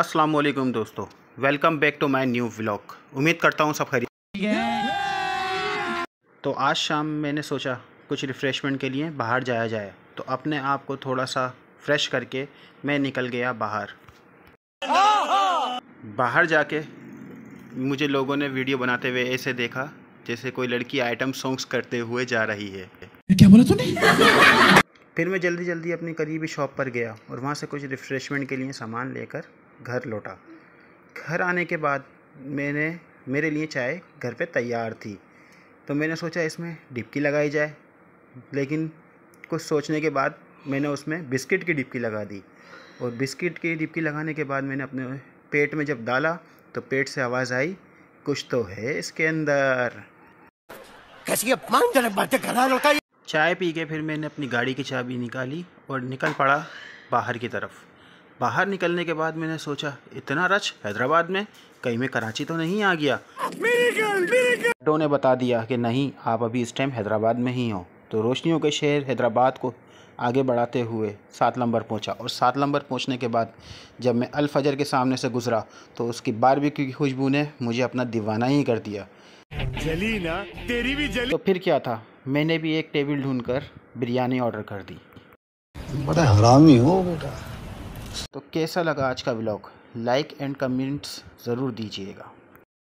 अस्सलाम वालेकुम दोस्तों welcome back to my new vlog उम्मीद करता हूँ सब खरीद तो आज शाम मैंने सोचा कुछ रिफ़्रेशमेंट के लिए बाहर जाया जाए तो अपने आप को थोड़ा सा फ्रेश करके मैं निकल गया बाहर बाहर जाके मुझे लोगों ने वीडियो बनाते हुए ऐसे देखा जैसे कोई लड़की आइटम सॉन्ग्स करते हुए जा रही है क्या बोला तूने फिर मैं जल्दी जल्दी अपनी करीबी शॉप पर गया और वहाँ से कुछ रिफ़्रेशमेंट के लिए सामान लेकर घर लौटा घर आने के बाद मैंने मेरे लिए चाय घर पे तैयार थी तो मैंने सोचा इसमें डिपकी लगाई जाए लेकिन कुछ सोचने के बाद मैंने उसमें बिस्किट की डिपकी लगा दी और बिस्किट की डिपकी लगाने के बाद मैंने अपने पेट में जब डाला तो पेट से आवाज़ आई कुछ तो है इसके अंदर कैसी अपमानजनक बातें कर रहा चाय पी के फिर मैंने अपनी गाड़ी की चाबी निकाली और निकल पड़ा बाहर की तरफ बाहर निकलने के बाद मैंने सोचा इतना रच हैदराबाद में कहीं में कराची तो नहीं आ गया डॉक्टरों ने बता दिया कि नहीं आप अभी इस टाइम हैदराबाद में ही हो तो रोशनियों के शहर हैदराबाद को आगे बढ़ाते हुए सात नंबर पहुंचा और सात नंबर पहुंचने के बाद जब मैं अलफजर के सामने से गुज़रा तो उसकी भी की खुशबू ने मुझे अपना दीवाना ही कर दिया जली ना तेरी भी जली तो फिर क्या था मैंने भी एक टेबल ढूंढकर कर बिरयानी ऑर्डर कर दी बड़ा हरामी हो बेटा तो कैसा लगा आज का ब्लॉग लाइक एंड कमेंट्स ज़रूर दीजिएगा